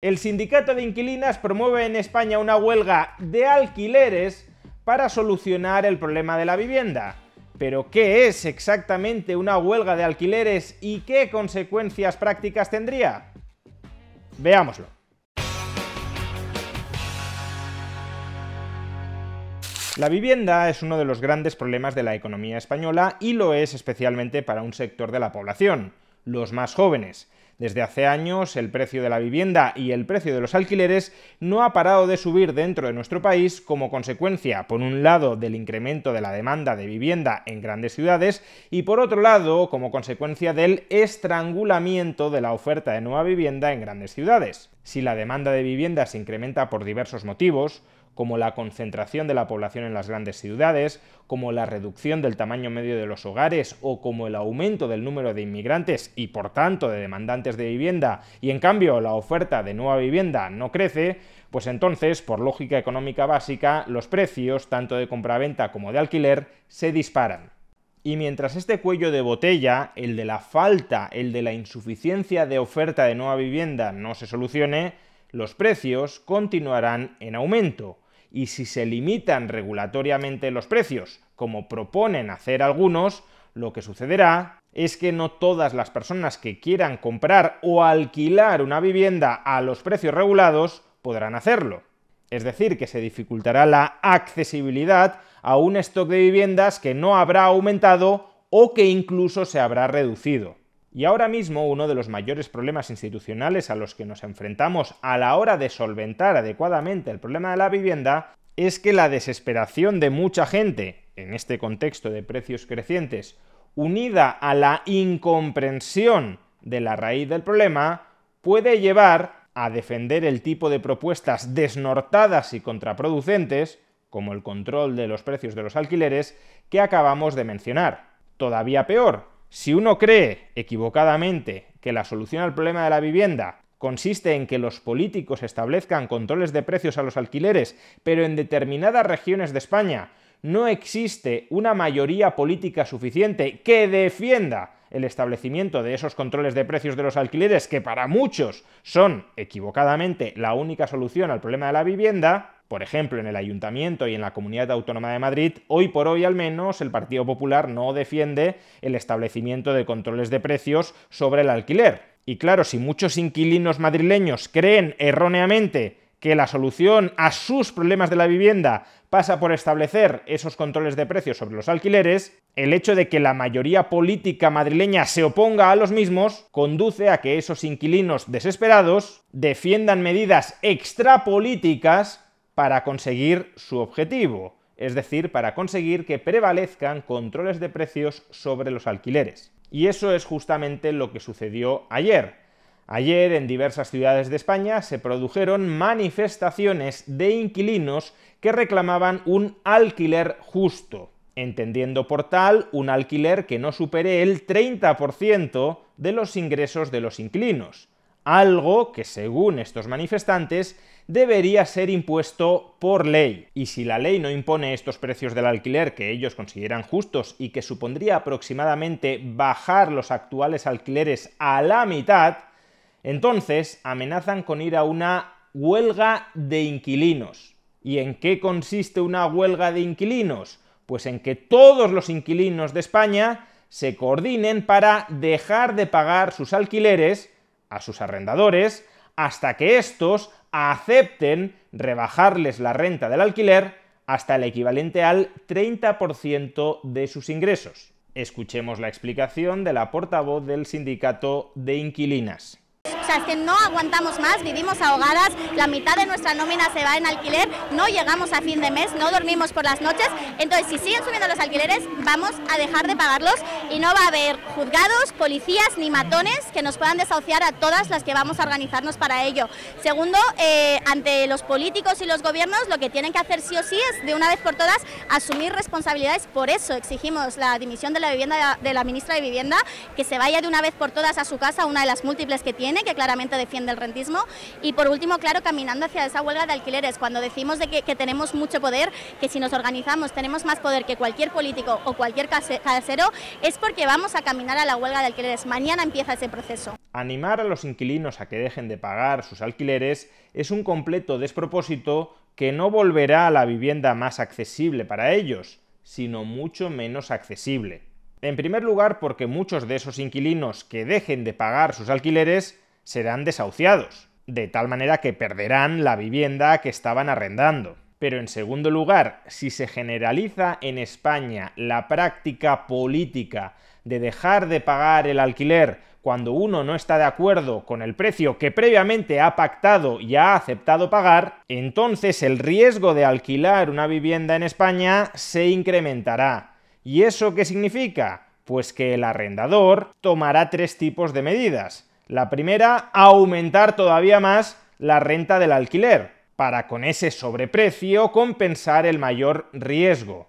El sindicato de inquilinas promueve en España una huelga de alquileres para solucionar el problema de la vivienda. Pero ¿qué es exactamente una huelga de alquileres y qué consecuencias prácticas tendría? Veámoslo. La vivienda es uno de los grandes problemas de la economía española y lo es especialmente para un sector de la población, los más jóvenes. Desde hace años el precio de la vivienda y el precio de los alquileres no ha parado de subir dentro de nuestro país como consecuencia, por un lado, del incremento de la demanda de vivienda en grandes ciudades y por otro lado, como consecuencia del estrangulamiento de la oferta de nueva vivienda en grandes ciudades. Si la demanda de vivienda se incrementa por diversos motivos, como la concentración de la población en las grandes ciudades, como la reducción del tamaño medio de los hogares o como el aumento del número de inmigrantes y por tanto de demandantes de vivienda y en cambio la oferta de nueva vivienda no crece, pues entonces, por lógica económica básica, los precios, tanto de compraventa como de alquiler, se disparan. Y mientras este cuello de botella, el de la falta, el de la insuficiencia de oferta de nueva vivienda no se solucione, los precios continuarán en aumento y si se limitan regulatoriamente los precios, como proponen hacer algunos, lo que sucederá es que no todas las personas que quieran comprar o alquilar una vivienda a los precios regulados podrán hacerlo. Es decir, que se dificultará la accesibilidad a un stock de viviendas que no habrá aumentado o que incluso se habrá reducido. Y ahora mismo uno de los mayores problemas institucionales a los que nos enfrentamos a la hora de solventar adecuadamente el problema de la vivienda es que la desesperación de mucha gente, en este contexto de precios crecientes, unida a la incomprensión de la raíz del problema, puede llevar a defender el tipo de propuestas desnortadas y contraproducentes, como el control de los precios de los alquileres, que acabamos de mencionar. Todavía peor, si uno cree equivocadamente que la solución al problema de la vivienda consiste en que los políticos establezcan controles de precios a los alquileres, pero en determinadas regiones de España no existe una mayoría política suficiente que defienda el establecimiento de esos controles de precios de los alquileres, que para muchos son equivocadamente la única solución al problema de la vivienda, por ejemplo, en el ayuntamiento y en la Comunidad Autónoma de Madrid, hoy por hoy al menos el Partido Popular no defiende el establecimiento de controles de precios sobre el alquiler. Y claro, si muchos inquilinos madrileños creen erróneamente que la solución a sus problemas de la vivienda pasa por establecer esos controles de precios sobre los alquileres, el hecho de que la mayoría política madrileña se oponga a los mismos conduce a que esos inquilinos desesperados defiendan medidas extrapolíticas para conseguir su objetivo, es decir, para conseguir que prevalezcan controles de precios sobre los alquileres. Y eso es justamente lo que sucedió ayer. Ayer en diversas ciudades de España se produjeron manifestaciones de inquilinos que reclamaban un alquiler justo, entendiendo por tal un alquiler que no supere el 30% de los ingresos de los inquilinos algo que según estos manifestantes debería ser impuesto por ley. Y si la ley no impone estos precios del alquiler que ellos consideran justos y que supondría aproximadamente bajar los actuales alquileres a la mitad, entonces amenazan con ir a una huelga de inquilinos. ¿Y en qué consiste una huelga de inquilinos? Pues en que todos los inquilinos de España se coordinen para dejar de pagar sus alquileres a sus arrendadores hasta que estos acepten rebajarles la renta del alquiler hasta el equivalente al 30% de sus ingresos. Escuchemos la explicación de la portavoz del sindicato de inquilinas. O sea, es que no aguantamos más, vivimos ahogadas, la mitad de nuestra nómina se va en alquiler, no llegamos a fin de mes, no dormimos por las noches entonces, si siguen subiendo los alquileres, vamos a dejar de pagarlos y no va a haber juzgados, policías ni matones que nos puedan desahuciar a todas las que vamos a organizarnos para ello. Segundo, eh, ante los políticos y los gobiernos, lo que tienen que hacer sí o sí es, de una vez por todas, asumir responsabilidades. Por eso exigimos la dimisión de la, vivienda, de la ministra de Vivienda, que se vaya de una vez por todas a su casa, una de las múltiples que tiene, que claramente defiende el rentismo. Y por último, claro, caminando hacia esa huelga de alquileres, cuando decimos de que tenemos mucho poder, que si nos organizamos tenemos más poder que cualquier político o cualquier casero, es porque vamos a caminar a la huelga de alquileres. Mañana empieza ese proceso. Animar a los inquilinos a que dejen de pagar sus alquileres es un completo despropósito que no volverá a la vivienda más accesible para ellos, sino mucho menos accesible. En primer lugar, porque muchos de esos inquilinos que dejen de pagar sus alquileres serán desahuciados, de tal manera que perderán la vivienda que estaban arrendando. Pero en segundo lugar, si se generaliza en España la práctica política de dejar de pagar el alquiler cuando uno no está de acuerdo con el precio que previamente ha pactado y ha aceptado pagar, entonces el riesgo de alquilar una vivienda en España se incrementará. ¿Y eso qué significa? Pues que el arrendador tomará tres tipos de medidas. La primera, aumentar todavía más la renta del alquiler para con ese sobreprecio compensar el mayor riesgo.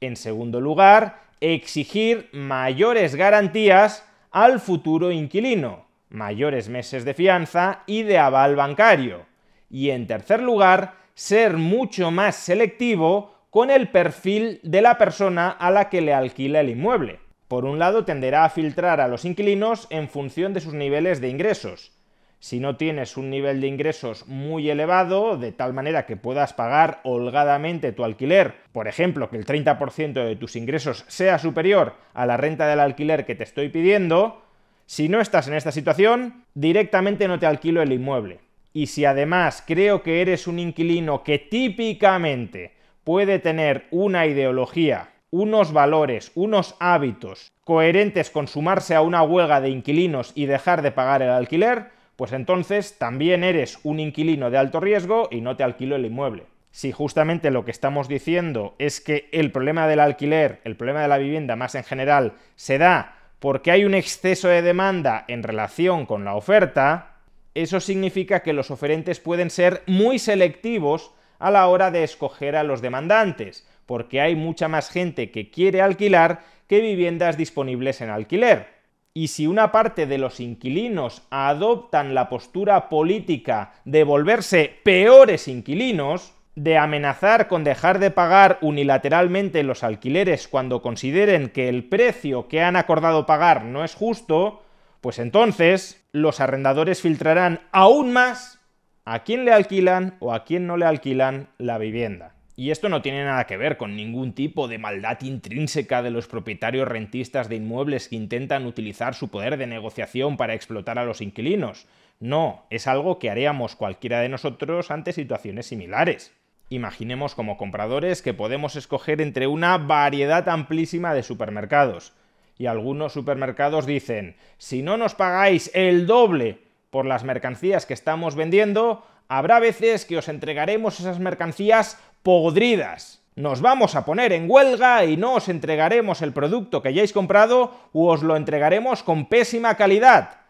En segundo lugar, exigir mayores garantías al futuro inquilino, mayores meses de fianza y de aval bancario. Y en tercer lugar, ser mucho más selectivo con el perfil de la persona a la que le alquila el inmueble. Por un lado, tenderá a filtrar a los inquilinos en función de sus niveles de ingresos, si no tienes un nivel de ingresos muy elevado, de tal manera que puedas pagar holgadamente tu alquiler, por ejemplo, que el 30% de tus ingresos sea superior a la renta del alquiler que te estoy pidiendo, si no estás en esta situación, directamente no te alquilo el inmueble. Y si además creo que eres un inquilino que típicamente puede tener una ideología, unos valores, unos hábitos coherentes con sumarse a una huelga de inquilinos y dejar de pagar el alquiler, pues entonces también eres un inquilino de alto riesgo y no te alquilo el inmueble. Si justamente lo que estamos diciendo es que el problema del alquiler, el problema de la vivienda más en general, se da porque hay un exceso de demanda en relación con la oferta, eso significa que los oferentes pueden ser muy selectivos a la hora de escoger a los demandantes, porque hay mucha más gente que quiere alquilar que viviendas disponibles en alquiler y si una parte de los inquilinos adoptan la postura política de volverse peores inquilinos, de amenazar con dejar de pagar unilateralmente los alquileres cuando consideren que el precio que han acordado pagar no es justo, pues entonces los arrendadores filtrarán aún más a quién le alquilan o a quién no le alquilan la vivienda. Y esto no tiene nada que ver con ningún tipo de maldad intrínseca de los propietarios rentistas de inmuebles que intentan utilizar su poder de negociación para explotar a los inquilinos. No, es algo que haríamos cualquiera de nosotros ante situaciones similares. Imaginemos como compradores que podemos escoger entre una variedad amplísima de supermercados. Y algunos supermercados dicen, si no nos pagáis el doble por las mercancías que estamos vendiendo, habrá veces que os entregaremos esas mercancías podridas. Nos vamos a poner en huelga y no os entregaremos el producto que hayáis comprado o os lo entregaremos con pésima calidad.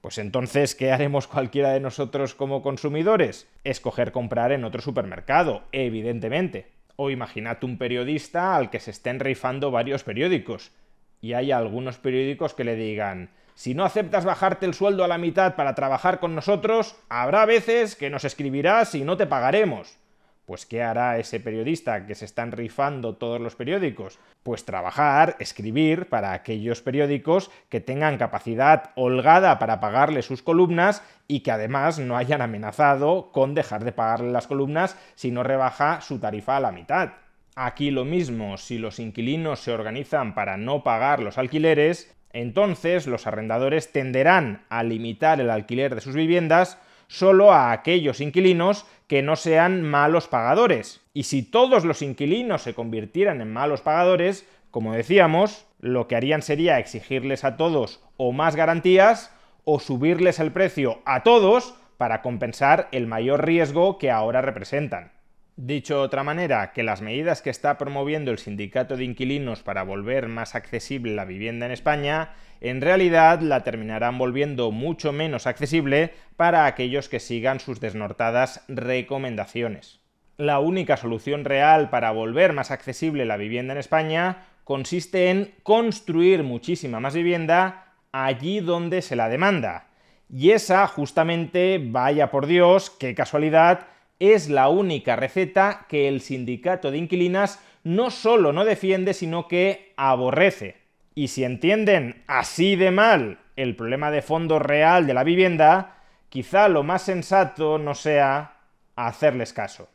Pues entonces, ¿qué haremos cualquiera de nosotros como consumidores? Escoger comprar en otro supermercado, evidentemente. O imaginad un periodista al que se estén rifando varios periódicos y hay algunos periódicos que le digan si no aceptas bajarte el sueldo a la mitad para trabajar con nosotros, habrá veces que nos escribirás y no te pagaremos. Pues ¿qué hará ese periodista que se están rifando todos los periódicos? Pues trabajar, escribir para aquellos periódicos que tengan capacidad holgada para pagarle sus columnas y que además no hayan amenazado con dejar de pagarle las columnas si no rebaja su tarifa a la mitad. Aquí lo mismo, si los inquilinos se organizan para no pagar los alquileres, entonces, los arrendadores tenderán a limitar el alquiler de sus viviendas solo a aquellos inquilinos que no sean malos pagadores. Y si todos los inquilinos se convirtieran en malos pagadores, como decíamos, lo que harían sería exigirles a todos o más garantías o subirles el precio a todos para compensar el mayor riesgo que ahora representan. Dicho de otra manera, que las medidas que está promoviendo el sindicato de inquilinos para volver más accesible la vivienda en España, en realidad la terminarán volviendo mucho menos accesible para aquellos que sigan sus desnortadas recomendaciones. La única solución real para volver más accesible la vivienda en España consiste en construir muchísima más vivienda allí donde se la demanda. Y esa justamente, vaya por Dios, qué casualidad, es la única receta que el sindicato de inquilinas no solo no defiende, sino que aborrece. Y si entienden así de mal el problema de fondo real de la vivienda, quizá lo más sensato no sea hacerles caso.